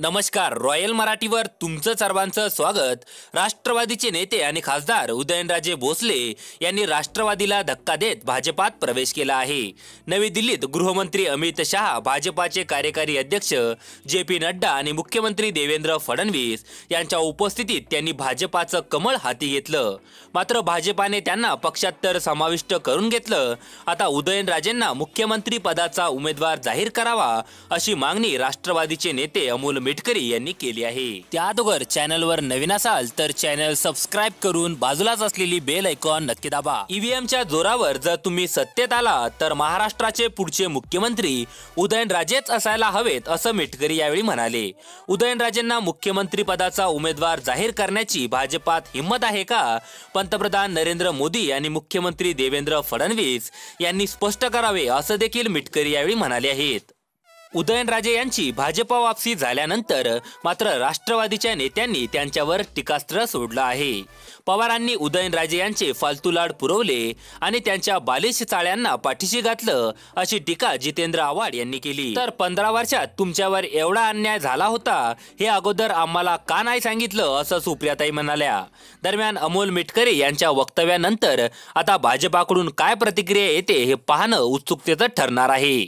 नमस्कार रॉयल मराठीवर तुमचं सर्वांचं स्वागत राष्ट्रवादीचे नेते आणि खासदार उदयनराजे भोसले यांनी राष्ट्रवादीला धक्का देत भाजपात प्रवेश केला आहे नवी दिल्लीत गृहमंत्री अमित शहा भाजपाचे कार्यकारी अध्यक्ष जे पी नड्डा आणि मुख्यमंत्री देवेंद्र फडणवीस यांच्या उपस्थितीत त्यांनी भाजपाचं कमळ हाती घेतलं मात्र भाजपाने त्यांना पक्षात तर समाविष्ट करून घेतलं आता उदयनराजेंना मुख्यमंत्री पदाचा उमेदवार जाहीर करावा अशी मागणी राष्ट्रवादीचे नेते अमोल आंबेडकरी यांनी केली आहे त्या अगोदर चॅनलवर नवीन असाल तर चॅनल सबस्क्राईब करून बाजूलाच असलेली बेल ऐकॉन नक्की दाबा ईव्हीएमच्या e जोरावर जर तुम्ही सत्तेत आला तर महाराष्ट्राचे पुढचे मुख्यमंत्री उदयनराजेच असायला हवेत असं मिटकरी यावेळी म्हणाले उदयनराजेंना मुख्यमंत्री पदाचा उमेदवार जाहीर करण्याची भाजपात हिंमत आहे का पंतप्रधान नरेंद्र मोदी आणि मुख्यमंत्री देवेंद्र फडणवीस यांनी स्पष्ट करावे असं देखील मिटकरी यावेळी म्हणाले आहेत उदयनराजे यांची भाजपा वापसी झाल्यानंतर मात्र राष्ट्रवादीच्या नेत्यांनी त्यांच्यावर टीकास्त्र सोडलं आहे पवारांनी उदयनराजे यांचे फालतू लाड पुरवले आणि त्यांच्या बालेश चाळ्यांना पाठीशी घातलं अशी टीका जितेंद्र आव्हाड यांनी केली तर पंधरा वर्षात तुमच्यावर एवढा अन्याय झाला होता हे अगोदर आम्हाला का नाही सांगितलं असं सुप्रियाताई म्हणाल्या दरम्यान अमोल मिटकरे यांच्या वक्तव्यानंतर आता भाजपाकडून काय प्रतिक्रिया येते हे पाहणं उत्सुकतेचं ठरणार आहे